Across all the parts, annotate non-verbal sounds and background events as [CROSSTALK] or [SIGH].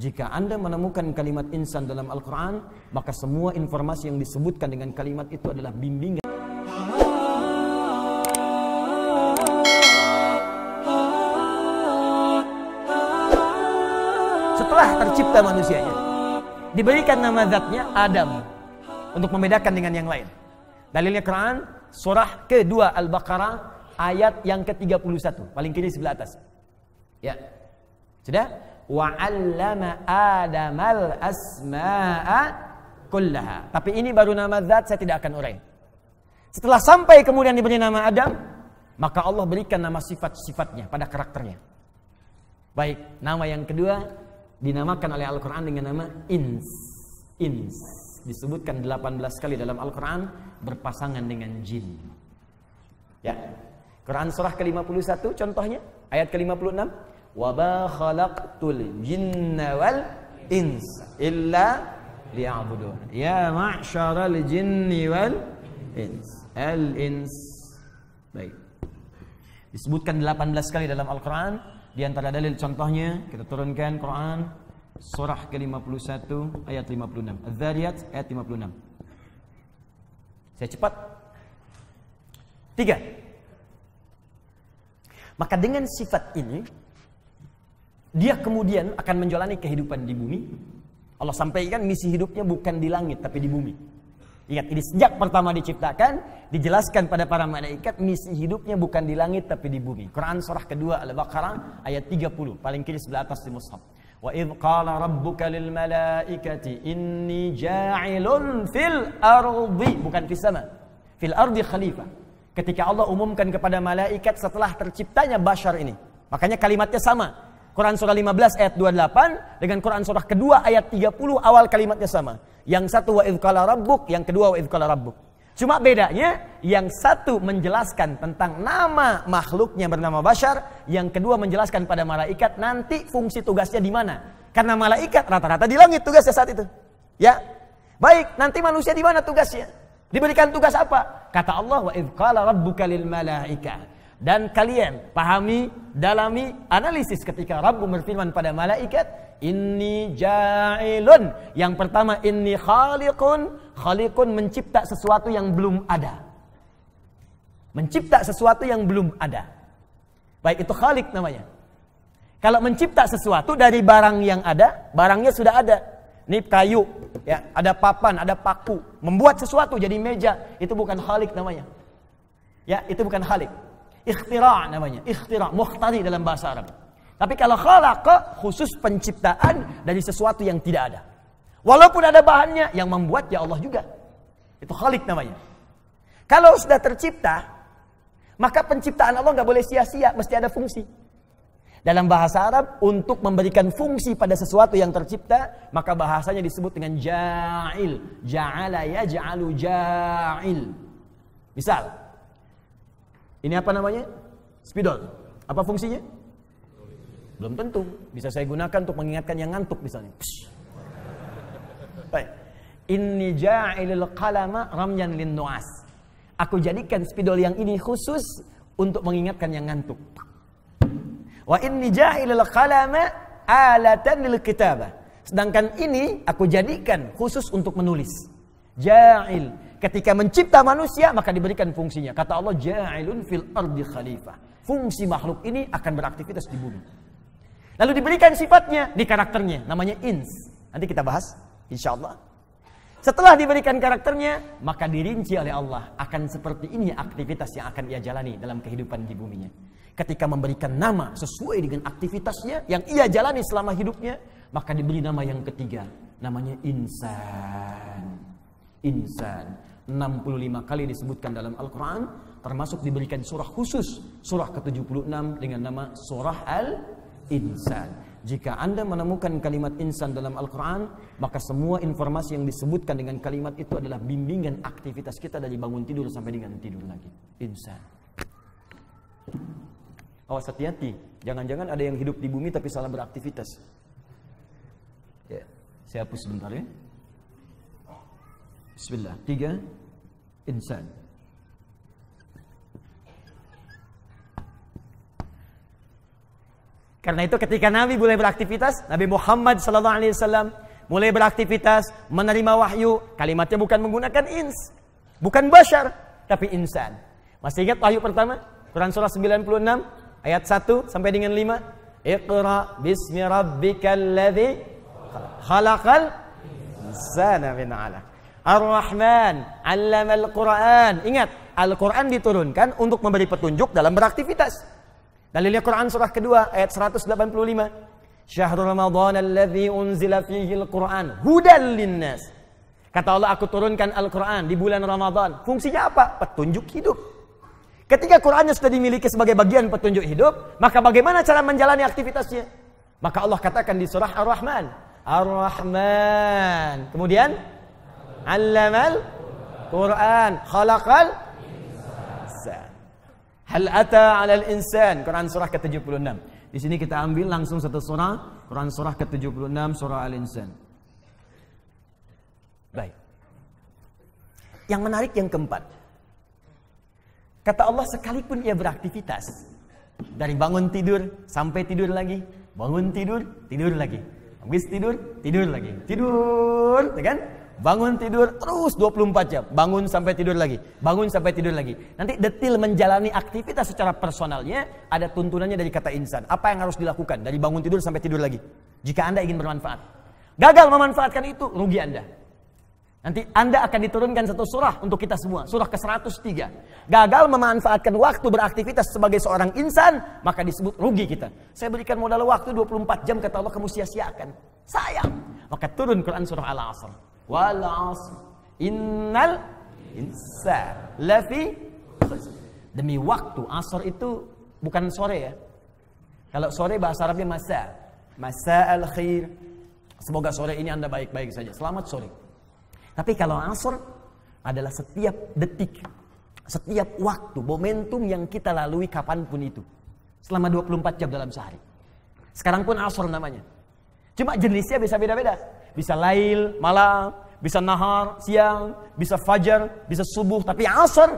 Jika Anda menemukan kalimat insan dalam Al-Quran, maka semua informasi yang disebutkan dengan kalimat itu adalah bimbingan. Setelah tercipta manusianya, diberikan nama zatnya Adam untuk membedakan dengan yang lain. Dalilnya Quran, surah kedua Al-Baqarah, ayat yang ke-31, paling kiri sebelah atas. Ya. Sudah? wa 'allama Adamal asma'a kullaha. Tapi ini baru nama zat saya tidak akan urai. Setelah sampai kemudian diberi nama Adam, maka Allah berikan nama sifat-sifatnya pada karakternya. Baik, nama yang kedua dinamakan oleh Al-Qur'an dengan nama ins. Ins disebutkan 18 kali dalam Al-Qur'an berpasangan dengan jin. Ya. Quran surah ke-51 contohnya ayat ke-56 وَمَا خَلَقْتُ الْجِنَّ jinna إِلَّا لِيَعْبُدُونَ يَا مَعْشَرَ الْجِنِّ ma'syaral jinni baik disebutkan 18 kali dalam Al-Qur'an di antara dalil contohnya kita turunkan Quran surah ke-51 ayat 56 Al-Dhariyat ayat 56 saya cepat tiga maka dengan sifat ini dia kemudian akan menjalani kehidupan di bumi. Allah sampaikan misi hidupnya bukan di langit tapi di bumi. Ingat, ini sejak pertama diciptakan, dijelaskan pada para malaikat misi hidupnya bukan di langit tapi di bumi. Quran surah kedua Al-Baqarah ayat 30, paling kiri sebelah atas di mushaf. Wa idh qala rabbuka lil malaikati inni ja'ilun fil ardi, bukan fis sama. Fil ardi khalifah. Ketika Allah umumkan kepada malaikat setelah terciptanya Bashar ini. Makanya kalimatnya sama. Quran surah 15 ayat 28 dengan Quran surah kedua ayat 30 awal kalimatnya sama. Yang satu wa idhkala rabbuk, yang kedua wa idhkala rabbuk. Cuma bedanya yang satu menjelaskan tentang nama makhluknya bernama Bashar, yang kedua menjelaskan pada malaikat nanti fungsi tugasnya di mana. Karena malaikat rata-rata di langit tugasnya saat itu. Ya. Baik, nanti manusia di mana tugasnya? Diberikan tugas apa? Kata Allah wa idhkala rabbuka lil malaikat. Dan kalian pahami, dalami, analisis ketika Rabbu berfirman pada malaikat, ini ja'ilun. Yang pertama, ini khaliqun. Khaliqun mencipta sesuatu yang belum ada. Mencipta sesuatu yang belum ada. Baik, itu khaliq namanya. Kalau mencipta sesuatu dari barang yang ada, barangnya sudah ada. Ini kayu, ya, ada papan, ada paku. Membuat sesuatu jadi meja, itu bukan khaliq namanya. Ya, itu bukan khaliq. Ikhtira namanya. Ikhtira, muhtari dalam bahasa Arab. Tapi kalau khalaqa khusus penciptaan dari sesuatu yang tidak ada. Walaupun ada bahannya yang membuat ya Allah juga. Itu khalik namanya. Kalau sudah tercipta, maka penciptaan Allah nggak boleh sia-sia, mesti ada fungsi. Dalam bahasa Arab, untuk memberikan fungsi pada sesuatu yang tercipta, maka bahasanya disebut dengan ja'il. Ja'ala ya ja'alu ja'il. Misal, ini apa namanya? Spidol. Apa fungsinya? Belum tentu. Bisa saya gunakan untuk mengingatkan yang ngantuk misalnya. Ini Baik. Inni ja'ilil qalama ramyan lin nuas. Aku jadikan spidol yang ini khusus untuk mengingatkan yang ngantuk. Wa inni ja'ilil qalama alatan lil kitabah. Sedangkan ini aku jadikan khusus untuk menulis. Ja'il Ketika mencipta manusia maka diberikan fungsinya. Kata Allah ja'ilun fil ardi khalifah. Fungsi makhluk ini akan beraktivitas di bumi. Lalu diberikan sifatnya di karakternya namanya ins. Nanti kita bahas insya Allah. Setelah diberikan karakternya, maka dirinci oleh Allah akan seperti ini aktivitas yang akan ia jalani dalam kehidupan di buminya. Ketika memberikan nama sesuai dengan aktivitasnya yang ia jalani selama hidupnya, maka diberi nama yang ketiga, namanya insan insan. 65 kali disebutkan dalam Al-Quran, termasuk diberikan surah khusus, surah ke-76 dengan nama surah Al-Insan. Jika Anda menemukan kalimat insan dalam Al-Quran, maka semua informasi yang disebutkan dengan kalimat itu adalah bimbingan aktivitas kita dari bangun tidur sampai dengan tidur lagi. Insan. Awas hati-hati, jangan-jangan ada yang hidup di bumi tapi salah beraktivitas. Ya, saya hapus sebentar ya. Bismillah. Tiga, insan. Karena itu ketika Nabi mulai beraktivitas, Nabi Muhammad sallallahu alaihi wasallam mulai beraktivitas, menerima wahyu, kalimatnya bukan menggunakan ins, bukan bashar, tapi insan. Masih ingat wahyu pertama? Quran surah 96 ayat 1 sampai dengan 5. Iqra bismi rabbikal ladzi khalaqal insana min 'alaq. Ar-Rahman, al Quran. Ingat, Al-Quran diturunkan untuk memberi petunjuk dalam beraktivitas. Dalilnya Quran surah kedua ayat 185. Syahrul Ramadan alladzi unzila fihi al-Quran hudal linnas. Kata Allah aku turunkan Al-Quran di bulan Ramadan. Fungsinya apa? Petunjuk hidup. Ketika Qurannya sudah dimiliki sebagai bagian petunjuk hidup, maka bagaimana cara menjalani aktivitasnya? Maka Allah katakan di surah Ar-Rahman. Ar-Rahman. Kemudian allamal Quran khalaqal insan hal ata 'alal insan Quran surah ke-76 di sini kita ambil langsung satu surah Quran surah ke-76 surah Al-Insan baik yang menarik yang keempat kata Allah sekalipun ia beraktivitas dari bangun tidur sampai tidur lagi bangun tidur tidur lagi habis tidur tidur lagi tidur ya kan bangun tidur terus 24 jam, bangun sampai tidur lagi, bangun sampai tidur lagi. Nanti detil menjalani aktivitas secara personalnya ada tuntunannya dari kata insan. Apa yang harus dilakukan dari bangun tidur sampai tidur lagi? Jika Anda ingin bermanfaat. Gagal memanfaatkan itu, rugi Anda. Nanti Anda akan diturunkan satu surah untuk kita semua, surah ke-103. Gagal memanfaatkan waktu beraktivitas sebagai seorang insan, maka disebut rugi kita. Saya berikan modal waktu 24 jam, kata Allah kamu sia-siakan. Sayang. Maka turun Quran surah Al-Asr wal asr innal insan lafi demi waktu asr itu bukan sore ya kalau sore bahasa Arabnya masa masa al khair semoga sore ini anda baik-baik saja selamat sore tapi kalau asr adalah setiap detik setiap waktu momentum yang kita lalui kapanpun itu selama 24 jam dalam sehari sekarang pun asr namanya Cuma jenisnya bisa beda-beda. Bisa lail, malam, bisa nahar, siang, bisa fajar, bisa subuh, tapi asar.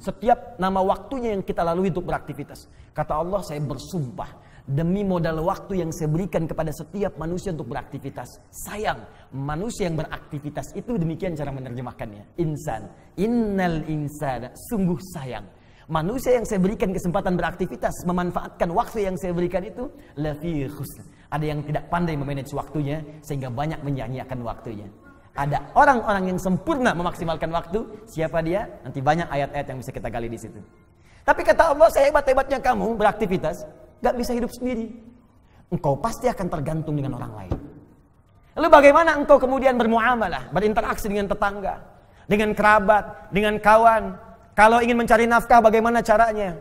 Setiap nama waktunya yang kita lalui untuk beraktivitas. Kata Allah, saya bersumpah demi modal waktu yang saya berikan kepada setiap manusia untuk beraktivitas. Sayang, manusia yang beraktivitas itu demikian cara menerjemahkannya. Insan, innal insana, sungguh sayang manusia yang saya berikan kesempatan beraktivitas memanfaatkan waktu yang saya berikan itu lebih khusn. Ada yang tidak pandai memanage waktunya sehingga banyak menyanyiakan waktunya. Ada orang-orang yang sempurna memaksimalkan waktu. Siapa dia? Nanti banyak ayat-ayat yang bisa kita gali di situ. Tapi kata Allah, sehebat-hebatnya kamu beraktivitas, gak bisa hidup sendiri. Engkau pasti akan tergantung dengan orang lain. Lalu bagaimana engkau kemudian bermuamalah, berinteraksi dengan tetangga, dengan kerabat, dengan kawan, kalau ingin mencari nafkah bagaimana caranya?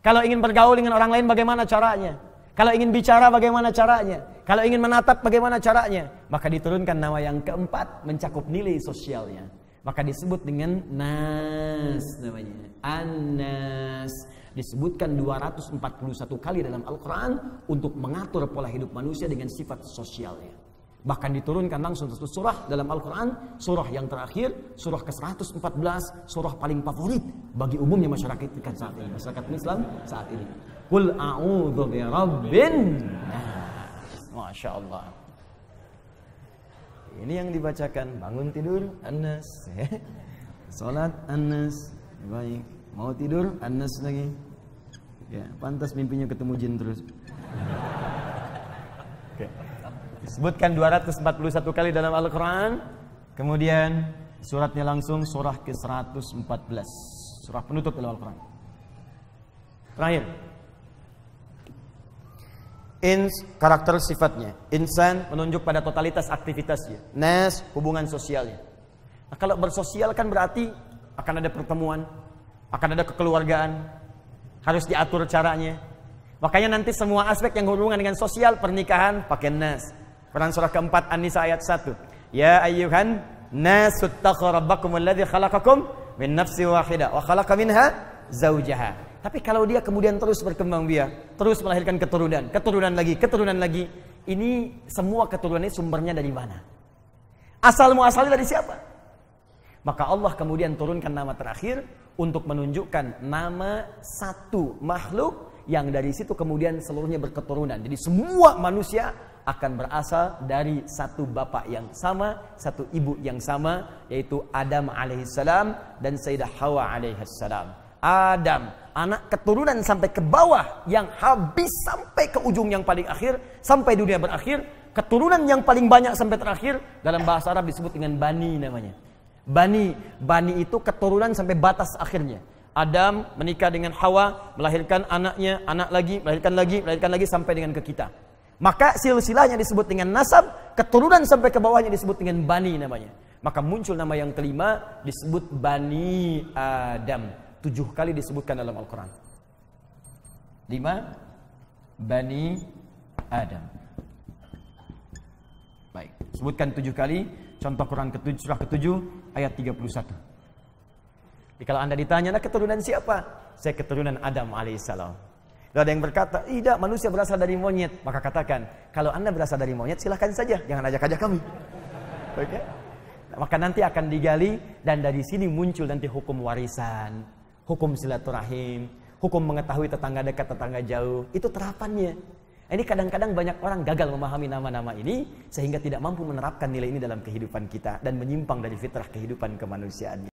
Kalau ingin bergaul dengan orang lain bagaimana caranya? Kalau ingin bicara bagaimana caranya? Kalau ingin menatap bagaimana caranya? Maka diturunkan nama yang keempat mencakup nilai sosialnya. Maka disebut dengan nas namanya. Anas disebutkan 241 kali dalam Al-Qur'an untuk mengatur pola hidup manusia dengan sifat sosialnya. Bahkan diturunkan langsung satu surah dalam Al-Quran, surah yang terakhir, surah ke-114, surah paling favorit bagi umumnya masyarakat saat ini, masyarakat Islam saat ini. kul a'udhu bi rabbin Masya Allah. Ini yang dibacakan bangun tidur anas, solat [LAUGHS] salat anas, baik mau tidur anas lagi. Ya, pantas mimpinya ketemu jin terus. [LAUGHS] Okay. Disebutkan 241 kali dalam Al-Quran. Kemudian suratnya langsung surah ke-114. Surah penutup dalam Al-Quran. Terakhir. Ins karakter sifatnya. Insan menunjuk pada totalitas aktivitasnya. Nas hubungan sosialnya. Nah, kalau bersosial kan berarti akan ada pertemuan, akan ada kekeluargaan, harus diatur caranya. Makanya nanti semua aspek yang hubungan dengan sosial, pernikahan pakai nas, Quran surah keempat An-Nisa ayat 1. Ya ayyuhan nasu rabbakum alladhi khalaqakum min nafsi wahidah wa khalaqa minha zawjaha. Tapi kalau dia kemudian terus berkembang biak, terus melahirkan keturunan, keturunan lagi, keturunan lagi, ini semua keturunannya sumbernya dari mana? Asal muasalnya dari siapa? Maka Allah kemudian turunkan nama terakhir untuk menunjukkan nama satu makhluk yang dari situ kemudian seluruhnya berketurunan. Jadi semua manusia akan berasal dari satu bapak yang sama, satu ibu yang sama, yaitu Adam alaihissalam dan Sayyidah Hawa alaihissalam. Adam, anak keturunan sampai ke bawah yang habis sampai ke ujung yang paling akhir, sampai dunia berakhir, keturunan yang paling banyak sampai terakhir, dalam bahasa Arab disebut dengan Bani namanya. Bani, Bani itu keturunan sampai batas akhirnya. Adam menikah dengan Hawa, melahirkan anaknya, anak lagi, melahirkan lagi, melahirkan lagi sampai dengan ke kita. Maka silsilahnya disebut dengan nasab, keturunan sampai ke bawahnya disebut dengan bani namanya. Maka muncul nama yang kelima disebut bani Adam. Tujuh kali disebutkan dalam Al-Quran. Lima, bani Adam. Baik, sebutkan tujuh kali. Contoh Quran ketujuh, surah ketujuh ayat 31. Jadi kalau anda ditanya, nah keturunan siapa? Saya keturunan Adam alaihissalam. Lalu ada yang berkata, tidak manusia berasal dari monyet. Maka katakan, kalau anda berasal dari monyet silahkan saja, jangan ajak-ajak kami. [LAUGHS] Oke? Okay? Nah, maka nanti akan digali dan dari sini muncul nanti hukum warisan, hukum silaturahim, hukum mengetahui tetangga dekat, tetangga jauh. Itu terapannya. Ini kadang-kadang banyak orang gagal memahami nama-nama ini sehingga tidak mampu menerapkan nilai ini dalam kehidupan kita dan menyimpang dari fitrah kehidupan kemanusiaannya.